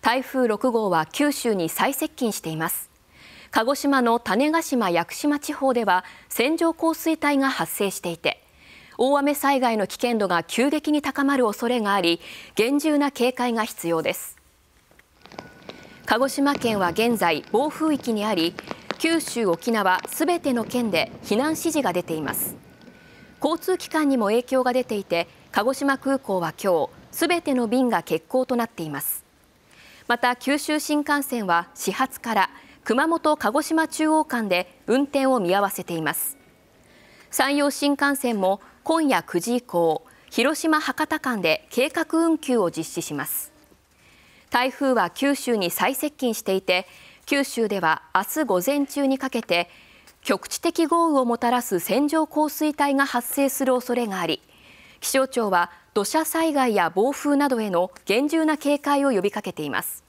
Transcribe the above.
台風6号は九州に最接近しています鹿児島の種子島屋久島地方では線状降水帯が発生していて大雨災害の危険度が急激に高まる恐れがあり厳重な警戒が必要です鹿児島県は現在暴風域にあり九州沖縄すべての県で避難指示が出ています交通機関にも影響が出ていて鹿児島空港は今日すべての便が欠航となっていますまた九州新幹線は始発から熊本鹿児島中央間で運転を見合わせています山陽新幹線も今夜9時以降広島博多間で計画運休を実施します台風は九州に最接近していて九州では明日午前中にかけて局地的豪雨をもたらす線状降水帯が発生する恐れがあり気象庁は土砂災害や暴風などへの厳重な警戒を呼びかけています